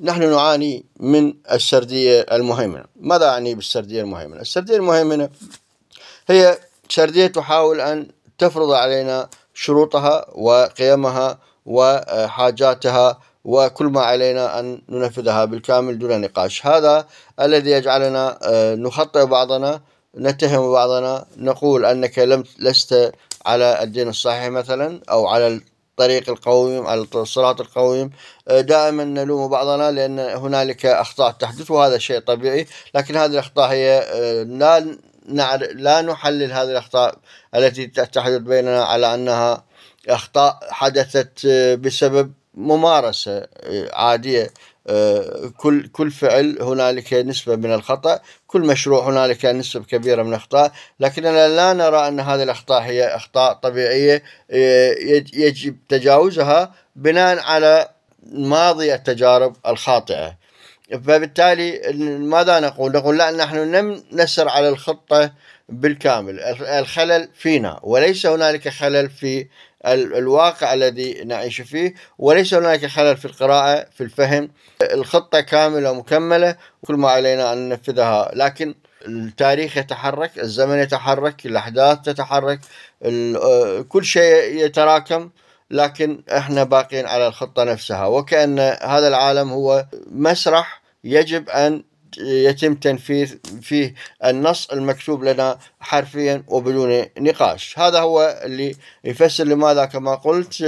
نحن نعاني من السردية المهيمنة ماذا أعني بالسردية المهيمنة؟ السردية المهيمنة هي سردية تحاول أن تفرض علينا شروطها وقيمها وحاجاتها وكل ما علينا أن ننفذها بالكامل دون نقاش هذا الذي يجعلنا آه، نخطئ بعضنا نتهم بعضنا نقول أنك لم لست على الدين الصحيح مثلا أو على الطريق القويم على الصراط القويم آه، دائما نلوم بعضنا لأن هنالك أخطاء تحدث وهذا شيء طبيعي لكن هذه الأخطاء هي آه، لا نعرف لا نحلل هذه الأخطاء التي تحدث بيننا على أنها أخطاء حدثت آه، بسبب ممارسة عادية آه، كل كل فعل هنالك نسبة من الخطأ كل مشروع هنالك نسبة كبيرة من الأخطاء لكننا لا نرى أن هذه الأخطاء هي أخطاء طبيعية آه، يجب تجاوزها بناء على ماضي التجارب الخاطئة فبالتالي ماذا نقول؟ نقول لا نحن لم نسر على الخطة بالكامل الخلل فينا وليس هنالك خلل في الواقع الذي نعيش فيه وليس هناك خلل في القراءة في الفهم الخطة كاملة مكملة وكل ما علينا أن ننفذها لكن التاريخ يتحرك الزمن يتحرك الأحداث تتحرك آه، كل شيء يتراكم لكن احنا باقين على الخطة نفسها وكأن هذا العالم هو مسرح يجب أن يتم تنفيذ فيه النص المكتوب لنا حرفيا وبدون نقاش هذا هو اللي يفسر لماذا كما قلت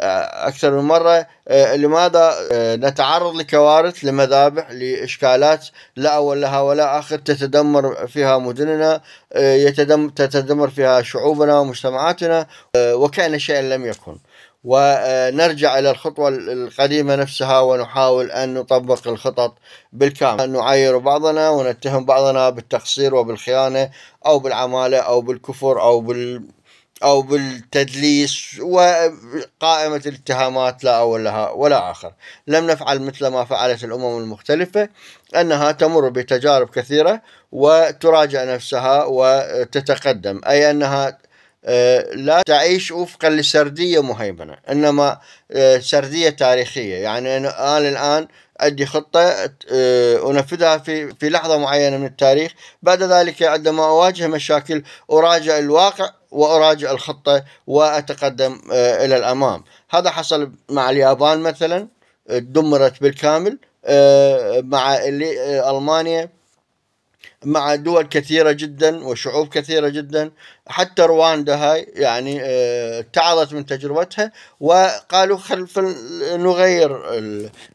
آه، أكثر من مرة آه، لماذا آه، نتعرض لكوارث لمذابح لإشكالات لا أول لها ولا آخر تتدمر فيها مدننا تتدمر فيها شعوبنا ومجتمعاتنا وكأن شيئا لم يكن ونرجع إلى الخطوة القديمة نفسها ونحاول أن نطبق الخطط بالكامل نعاير بعضنا ونتهم بعضنا بالتقصير وبالخيانة أو بالعمالة أو بالكفر أو بال أو بالتدليس وقائمة الاتهامات لا أول لها ولا آخر لم نفعل مثل ما فعلت الأمم المختلفة أنها تمر بتجارب كثيرة وتراجع نفسها وتتقدم أي أنها آه، لا تعيش وفقا لسردية مهيمنة إنما آه، سردية تاريخية يعني أنا الآن أدي خطة آه، أنفذها في في لحظة معينة من التاريخ بعد ذلك عندما أواجه مشاكل أراجع الواقع وأراجع الخطة وأتقدم إلى الأمام هذا حصل مع اليابان مثلا دمرت بالكامل مع ألمانيا مع دول كثيرة جدا وشعوب كثيرة جدا حتى رواندا هاي يعني اتعظت آه، من تجربتها وقالوا خل نغير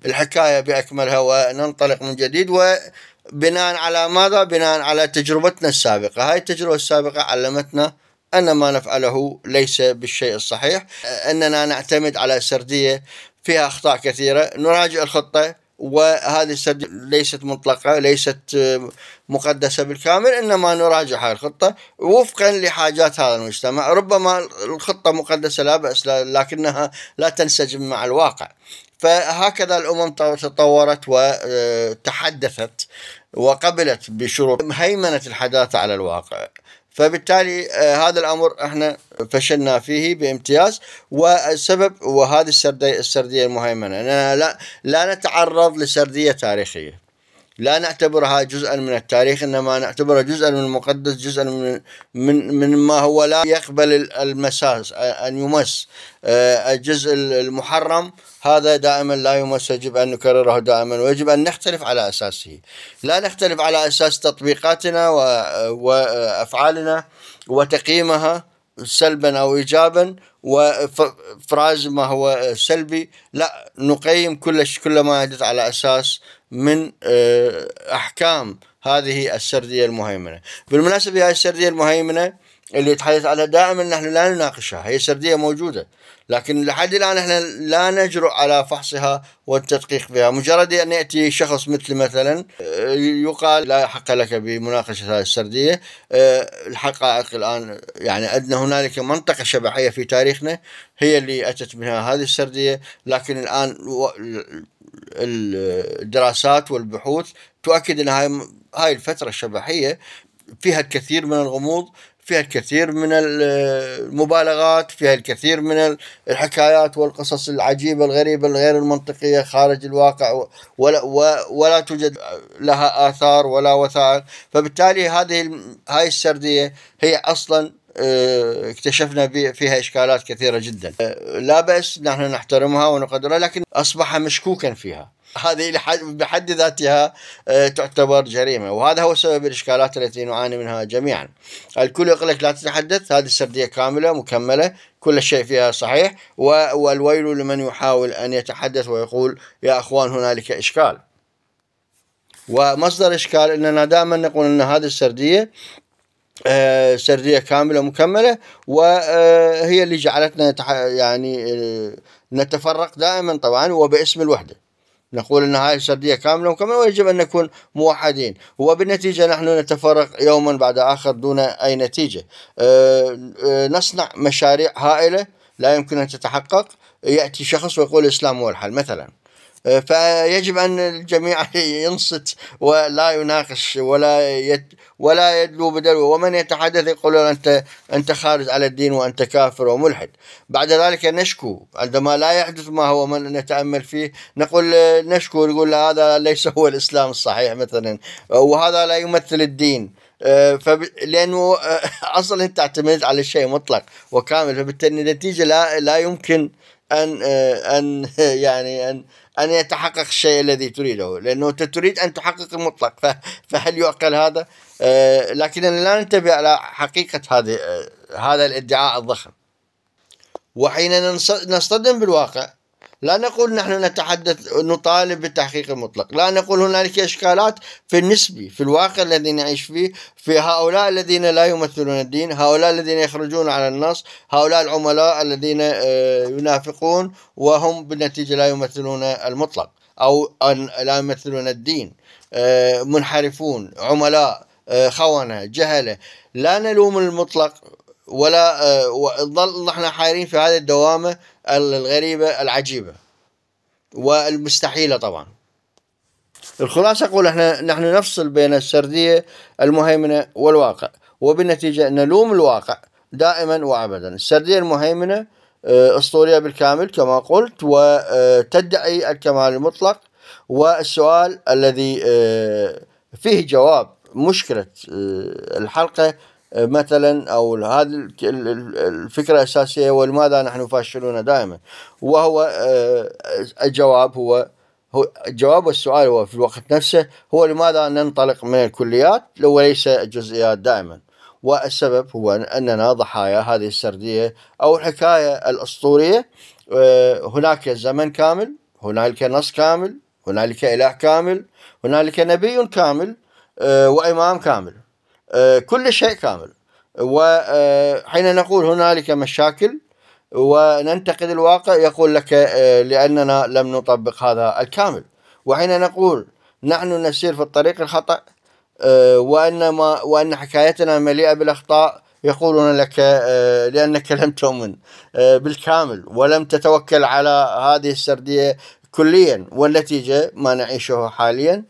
الحكاية بأكملها وننطلق من جديد و بناء على ماذا؟ بناء على تجربتنا السابقة هاي التجربة السابقة علمتنا أن ما نفعله ليس بالشيء الصحيح آه، أننا نعتمد على سردية فيها أخطاء كثيرة نراجع الخطة وهذه السرد ليست مطلقه ليست آه، مقدسه بالكامل انما نراجع هذه الخطه وفقا لحاجات هذا المجتمع ربما الخطه مقدسه لا باس لكنها لا تنسجم مع الواقع فهكذا الامم تطورت وتحدثت آه، وقبلت بشروط هيمنه الحداثه على الواقع فبالتالي آه، هذا الامر احنا فشلنا فيه بامتياز والسبب وهذه السرديه السرديه المهيمنه لا لا نتعرض لسرديه تاريخيه لا نعتبرها جزءا من التاريخ انما نعتبرها جزءا من المقدس جزءا من من, من ما هو لا يقبل المساس ان يمس الجزء المحرم هذا دائما لا يمس يجب ان نكرره دائما ويجب ان نختلف على اساسه لا نختلف على اساس تطبيقاتنا وافعالنا وتقييمها سلبا او ايجابا وافراز ما هو سلبي لا نقيم كل كل ما يحدث على اساس من آه، أحكام هذه السردية المهيمنة بالمناسبة هذه السردية المهيمنة اللي يتحدث عنها دائما نحن لا نناقشها هي سردية موجودة لكن لحد الآن احنا لا نجرؤ على فحصها والتدقيق بها مجرد أن يأتي شخص مثل مثلا آه، يقال لا حق لك بمناقشة هذه السردية آه، الحقائق الآن يعني عندنا هنالك منطقة شبحية في تاريخنا هي اللي أتت منها هذه السردية لكن الآن الدراسات والبحوث تؤكد ان هاي هاي الفتره الشبحيه فيها الكثير من الغموض فيها الكثير من المبالغات فيها الكثير من الحكايات والقصص العجيبة الغريبة الغير المنطقية خارج الواقع ولا, ولا توجد لها آثار ولا وثائق فبالتالي هذه هاي السردية هي أصلا آه، اكتشفنا فيها اشكالات كثيره جدا آه، لا باس نحن نحترمها ونقدرها لكن اصبح مشكوكا فيها هذه بحد ذاتها آه، تعتبر جريمه وهذا هو سبب الاشكالات التي نعاني منها جميعا الكل يقول لك لا تتحدث هذه السرديه كامله مكمله كل شيء فيها صحيح والويل لمن يحاول ان يتحدث ويقول يا اخوان هنالك اشكال ومصدر اشكال اننا دائما نقول ان هذه السرديه آه، سرديه كامله ومكمله وهي آه، اللي جعلتنا يعني آه، نتفرق دائما طبعا وباسم الوحده نقول ان هاي السرديه كامله مكمله ويجب ان نكون موحدين وبالنتيجه نحن نتفرق يوما بعد اخر دون اي نتيجه نصنع مشاريع هائله لا يمكن ان تتحقق ياتي شخص ويقول الاسلام هو الحل مثلا فيجب ان الجميع ينصت ولا يناقش ولا يت ولا يدلو بدلو ومن يتحدث يقول انت انت خارج على الدين وانت كافر وملحد بعد ذلك نشكو عندما لا يحدث ما هو من نتامل فيه نقول نشكو نقول هذا ليس هو الاسلام الصحيح مثلا وهذا لا يمثل الدين آه، فب... لانه آه، اصلا انت اعتمدت على شيء مطلق وكامل فبالتالي النتيجه لا لا يمكن ان آه، ان يعني ان أن يتحقق الشيء الذي تريده لأنه أنت تريد أن تحقق المطلق فهل يعقل هذا آه، لكننا لا ننتبه على حقيقة هذه آه، هذا الادعاء الضخم وحين نصطدم بالواقع لا نقول نحن نتحدث نطالب بالتحقيق المطلق لا نقول هنالك إشكالات في النسبي في الواقع الذي نعيش فيه في هؤلاء الذين لا يمثلون الدين هؤلاء الذين يخرجون على النص هؤلاء العملاء الذين آه، ينافقون وهم بالنتيجة لا يمثلون المطلق أو لا يمثلون الدين آه، منحرفون عملاء آه، خونة جهلة لا نلوم المطلق ولا نظل آه، نحن حايرين في هذه الدوامة الغريبة العجيبة والمستحيلة طبعا الخلاصة أقول احنا نحن نفصل بين السردية المهيمنة والواقع وبالنتيجة نلوم الواقع دائما وأبدا السردية المهيمنة آه، أسطورية بالكامل كما قلت وتدعي آه، الكمال المطلق والسؤال الذي فيه جواب مشكلة الحلقة مثلا او هذه الفكره الاساسيه ولماذا نحن فاشلون دائما وهو آه، الجواب هو هو الجواب والسؤال هو في الوقت نفسه هو لماذا ننطلق من الكليات وليس الجزئيات دائما والسبب هو اننا ضحايا هذه السرديه او الحكايه الاسطوريه آه، هناك زمن كامل هنالك نص كامل هنالك اله كامل هنالك نبي كامل آه، وامام كامل كل شيء كامل وحين آه، نقول هنالك مشاكل وننتقد الواقع يقول لك آه، لأننا لم نطبق هذا الكامل وحين نقول نحن نسير في الطريق الخطأ آه، وأن, ما وأن حكايتنا مليئة بالأخطاء يقولون لك لأنك لم تؤمن بالكامل ولم تتوكل على هذه السردية كليا والنتيجة ما نعيشه حاليا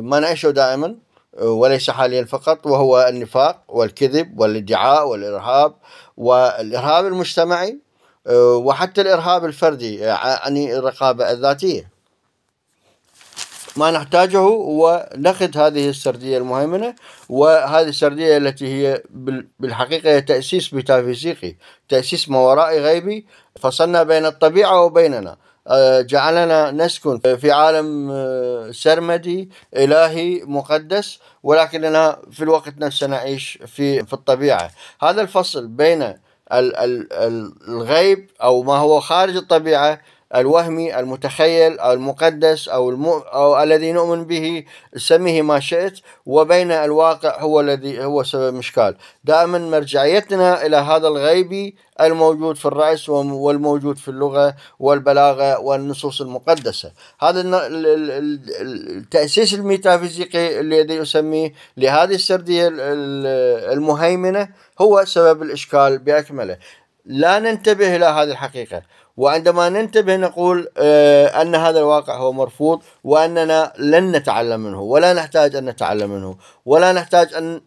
ما نعيشه دائما وليس حاليا فقط وهو النفاق والكذب والادعاء والارهاب والارهاب المجتمعي آه، وحتى الارهاب الفردي يعني الرقابه الذاتيه. ما نحتاجه هو نقد هذه السرديه المهيمنه وهذه السرديه التي هي بالحقيقه هي تاسيس ميتافيزيقي، تاسيس ما ورائي غيبي فصلنا بين الطبيعه وبيننا. آه، جعلنا نسكن في عالم آه، سرمدي إلهي مقدس ولكننا في الوقت نفسه نعيش في في الطبيعة هذا الفصل بين الغيب أو ما هو خارج الطبيعة الوهمي المتخيل أو المقدس أو, الم... أو الذي نؤمن به سميه ما شئت وبين الواقع هو الذي هو سبب مشكال دائما مرجعيتنا إلى هذا الغيبي الموجود في الرأس والموجود في اللغة والبلاغة والنصوص المقدسة هذا التأسيس الميتافيزيقي الذي أسميه لهذه السردية المهيمنة هو سبب الإشكال بأكمله لا ننتبه إلى هذه الحقيقة وعندما ننتبه نقول آه، أن هذا الواقع هو مرفوض وأننا لن نتعلم منه ولا نحتاج أن نتعلم منه ولا نحتاج أن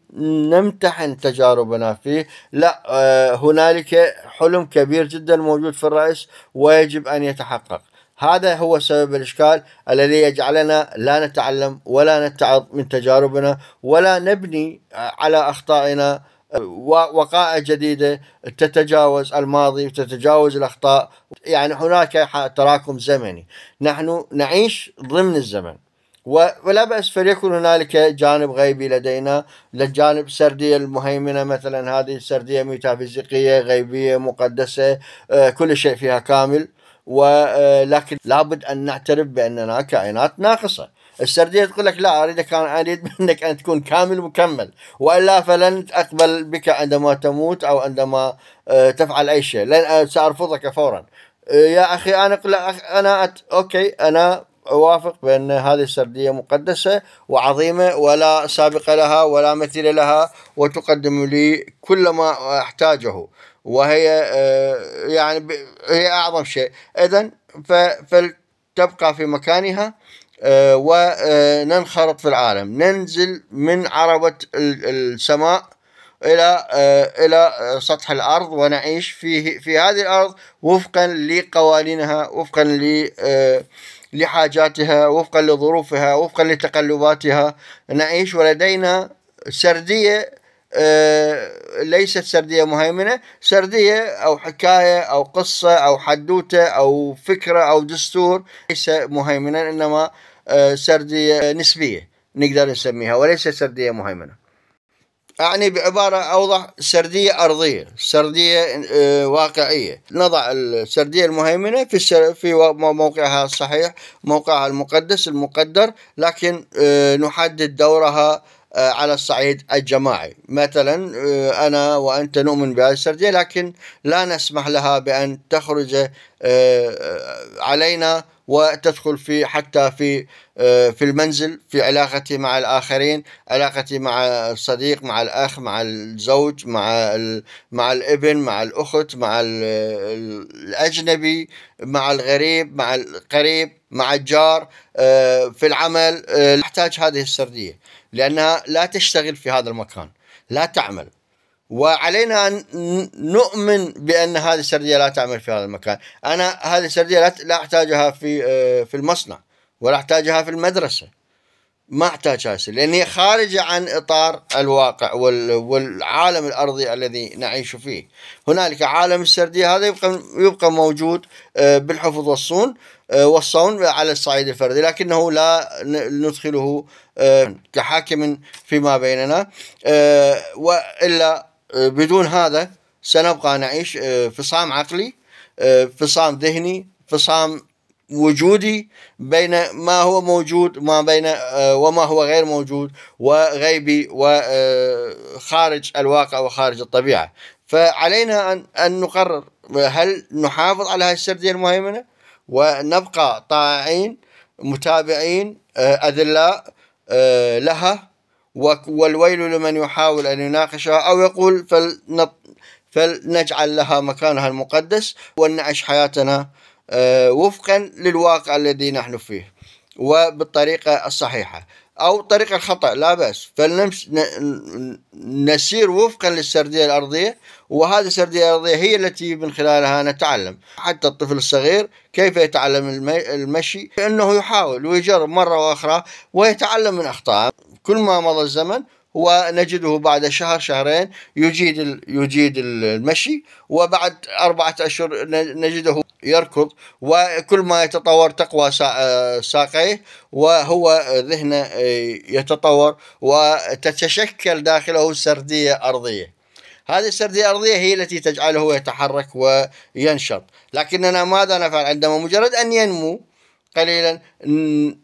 نمتحن تجاربنا فيه لا آه، هنالك حلم كبير جدا موجود في الرأس ويجب أن يتحقق هذا هو سبب الإشكال الذي يجعلنا لا نتعلم ولا نتعظ من تجاربنا ولا نبني على أخطائنا وقائع جديدة تتجاوز الماضي وتتجاوز الأخطاء يعني هناك تراكم زمني نحن نعيش ضمن الزمن ولا بأس فليكن هنالك جانب غيبي لدينا للجانب السردية المهيمنة مثلا هذه السردية ميتافيزيقية غيبية مقدسة آه، كل شيء فيها كامل ولكن آه، لابد أن نعترف بأننا كائنات ناقصة السرديه تقول لك لا اريدك اريد منك ان تكون كامل مكمل والا فلن اقبل بك عندما تموت او عندما آه، تفعل اي شيء لن سارفضك فورا آه، يا اخي انا انا أت... اوكي انا اوافق بان هذه السرديه مقدسه وعظيمه ولا سابق لها ولا مثيل لها وتقدم لي كل ما احتاجه وهي آه، يعني هي اعظم شيء اذا فلتبقى في مكانها آه، وننخرط آه، في العالم ننزل من عربة السماء إلى آه، إلى سطح الأرض ونعيش في في هذه الأرض وفقا لقوانينها وفقا ل لحاجاتها وفقا لظروفها وفقا لتقلباتها نعيش ولدينا سردية ليست سردية مهيمنة سردية أو حكاية أو قصة أو حدوتة أو فكرة أو دستور ليس مهيمنا إنما سردية نسبية نقدر نسميها وليس سردية مهيمنة أعني بعبارة أوضح سردية أرضية سردية آه، واقعية نضع السردية المهيمنة في في موقعها الصحيح موقعها المقدس المقدر لكن آه، نحدد دورها آه، على الصعيد الجماعي مثلا آه، أنا وأنت نؤمن بهذه السردية لكن لا نسمح لها بأن تخرج آه، علينا وتدخل في حتى في في المنزل في علاقتي مع الآخرين علاقتي مع الصديق مع الأخ مع الزوج مع مع الابن مع الأخت مع الأجنبي مع الغريب مع القريب مع الجار آه، في العمل تحتاج آه، هذه السرديه لانها لا تشتغل في هذا المكان لا تعمل وعلينا ان نؤمن بان هذه السرديه لا تعمل في هذا المكان، انا هذه السرديه لا احتاجها في آه، في المصنع ولا احتاجها في المدرسه. ما احتاج هذه لان هي خارجه عن اطار الواقع والعالم الارضي الذي نعيش فيه. هنالك عالم السرديه هذا يبقى يبقى موجود بالحفظ والصون آه، والصون على الصعيد الفردي لكنه لا ندخله آه، كحاكم فيما بيننا آه، والا بدون هذا سنبقى نعيش فصام عقلي فصام ذهني فصام وجودي بين ما هو موجود ما بين وما هو غير موجود وغيبي وخارج الواقع وخارج الطبيعه فعلينا ان ان نقرر هل نحافظ على هذه السرديه المهيمنه ونبقى طائعين متابعين أذلاء آه، آه، لها والويل لمن يحاول أن يناقشها أو يقول فلنجعل لها مكانها المقدس ونعيش حياتنا آه، وفقا للواقع الذي نحن فيه وبالطريقة الصحيحة أو طريق الخطأ لا بأس فلنسير وفقا للسردية الأرضية وهذه السردية الأرضية هي التي من خلالها نتعلم حتى الطفل الصغير كيف يتعلم المشي أنه يحاول ويجرب مرة وأخرى ويتعلم من أخطائه كل ما مضى الزمن ونجده بعد شهر شهرين يجيد يجيد المشي وبعد أربعة أشهر نجده يركض وكل ما يتطور تقوى آه، ساقيه وهو ذهنه آه، يتطور وتتشكل داخله سردية أرضية هذه السردية الأرضية هي التي تجعله يتحرك وينشط لكننا ماذا نفعل عندما مجرد أن ينمو قليلا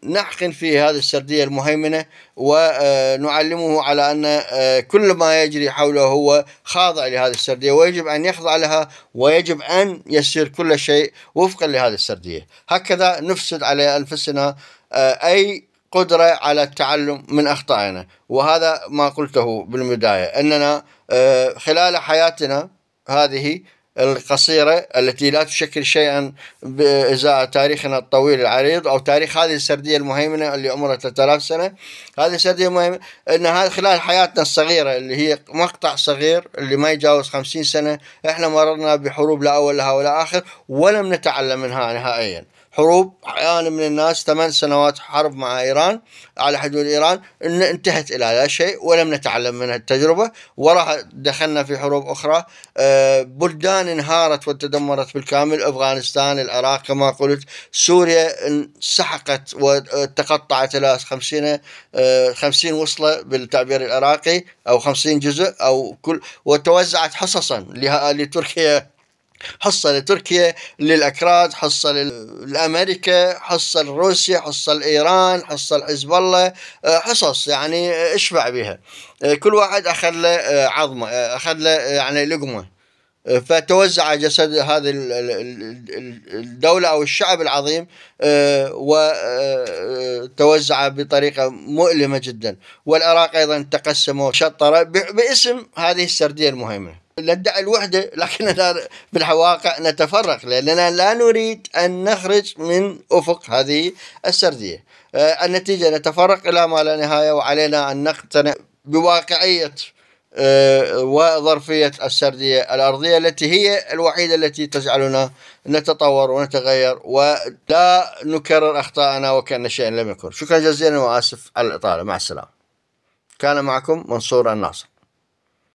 نحقن فيه هذه السردية المهيمنة ونعلمه آه، على أن آه، كل ما يجري حوله هو خاضع لهذه السردية ويجب أن يخضع لها ويجب أن يسير كل شيء وفقا لهذه السردية هكذا نفسد على أنفسنا آه، أي قدرة على التعلم من أخطائنا وهذا ما قلته بالبداية أننا خلال حياتنا هذه القصيرة التي لا تشكل شيئا إزاء تاريخنا الطويل العريض أو تاريخ هذه السردية المهيمنة اللي عمرها 3000 سنة هذه السردية المهيمنة أن هذا خلال حياتنا الصغيرة اللي هي مقطع صغير اللي ما يجاوز 50 سنة إحنا مررنا بحروب لا أول لها ولا آخر ولم نتعلم منها نهائيا حروب أنا من الناس ثمان سنوات حرب مع إيران على حدود إيران إن انتهت إلى لا شيء ولم نتعلم من التجربة وراها دخلنا في حروب أخرى آه، بلدان انهارت وتدمرت بالكامل أفغانستان العراق كما قلت سوريا انسحقت وتقطعت إلى 50 50 آه، وصلة بالتعبير العراقي أو 50 جزء أو كل وتوزعت حصصا لتركيا حصة لتركيا للأكراد حصة لأمريكا حصة لروسيا حصة لإيران حصة لحزب الله آه، حصص يعني آه، اشبع بها آه، كل واحد أخذ له عظمة أخذ له يعني لقمة فتوزع جسد هذه الدولة أو الشعب العظيم وتوزع بطريقة مؤلمة جدا والعراق أيضا تقسم وشطر باسم هذه السردية المهيمنة ندعي الوحدة لكننا بالحواقع نتفرق لأننا لا نريد أن نخرج من أفق هذه السردية آه، النتيجة نتفرق إلى ما لا نهاية وعلينا أن نقتنع بواقعية آه، وظرفية السردية الأرضية التي هي الوحيدة التي تجعلنا نتطور ونتغير ولا نكرر أخطاءنا وكأن شيئا لم يكن شكرا جزيلا وآسف على الإطالة مع السلامة كان معكم منصور الناصر